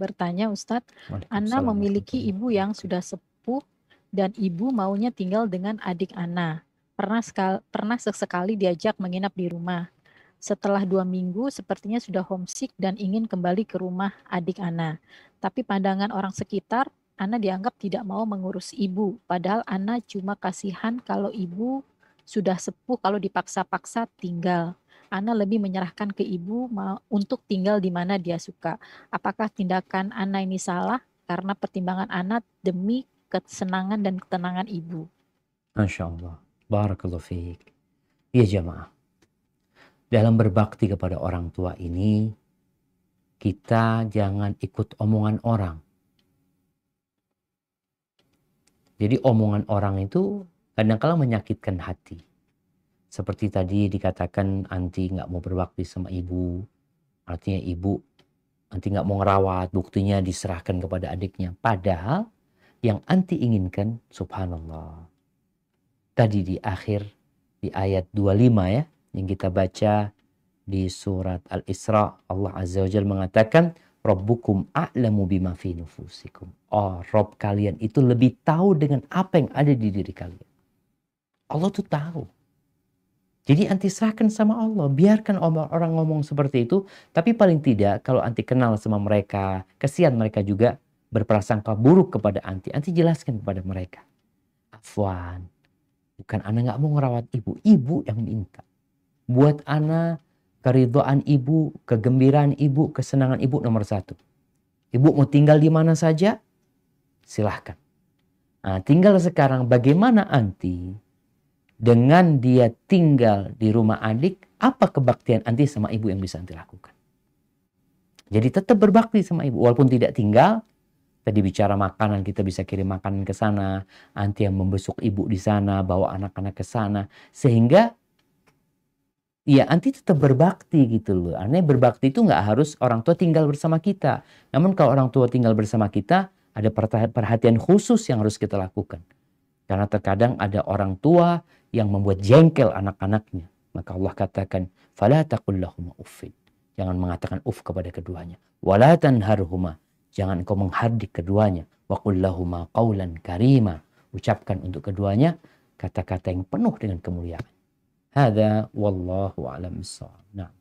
bertanya Ustadz, Anna memiliki ibu yang sudah sepuh dan ibu maunya tinggal dengan adik Anna Pernah, sekal, pernah sesekali diajak menginap di rumah. Setelah dua minggu, sepertinya sudah homesick dan ingin kembali ke rumah adik Anna Tapi pandangan orang sekitar, Anna dianggap tidak mau mengurus ibu. Padahal Anna cuma kasihan kalau ibu sudah sepuh kalau dipaksa-paksa tinggal. Ana lebih menyerahkan ke ibu untuk tinggal di mana dia suka. Apakah tindakan Ana ini salah karena pertimbangan Ana demi kesenangan dan ketenangan ibu? Masya Allah. Barakallahu fiik. Iya jamaah. Dalam berbakti kepada orang tua ini, kita jangan ikut omongan orang. Jadi omongan orang itu kadang-kala menyakitkan hati. Seperti tadi dikatakan anti nggak mau berbakti sama ibu, artinya ibu anti nggak mau ngerawat, buktinya diserahkan kepada adiknya. Padahal yang anti inginkan, subhanallah. Tadi di akhir, di ayat 25 ya, yang kita baca di surat Al-Isra, Allah Azza wa mengatakan, Rabbukum a'lamu bima fi nufusikum. Oh, Rob kalian itu lebih tahu dengan apa yang ada di diri kalian. Allah tuh tahu. Jadi anti serahkan sama Allah, biarkan orang ngomong seperti itu, tapi paling tidak kalau anti kenal sama mereka, kesian mereka juga berprasangka buruk kepada anti, anti jelaskan kepada mereka. Afwan, bukan anak nggak mau merawat ibu, ibu yang minta. Buat anak keridoan ibu, kegembiraan ibu, kesenangan ibu nomor satu. Ibu mau tinggal di mana saja, silahkan. Nah, tinggal sekarang bagaimana anti dengan dia tinggal di rumah adik, apa kebaktian anti sama ibu yang bisa anti lakukan? Jadi tetap berbakti sama ibu, walaupun tidak tinggal. Tadi bicara makanan, kita bisa kirim makanan ke sana. Anti yang membesuk ibu di sana, bawa anak-anak ke sana. Sehingga ya anti tetap berbakti gitu loh. Aneh berbakti itu nggak harus orang tua tinggal bersama kita. Namun kalau orang tua tinggal bersama kita, ada perhatian khusus yang harus kita lakukan. Karena terkadang ada orang tua yang membuat jengkel anak-anaknya. Maka Allah katakan, "Fala taqullahuma أُفِّدْ Jangan mengatakan uf kepada keduanya. وَلَا تَنْهَرْهُمَا Jangan engkau menghardik keduanya. "Wa qullahuma qawlan karima." Ucapkan untuk keduanya kata-kata yang penuh dengan kemuliaan. Hada wallahu alam Nah.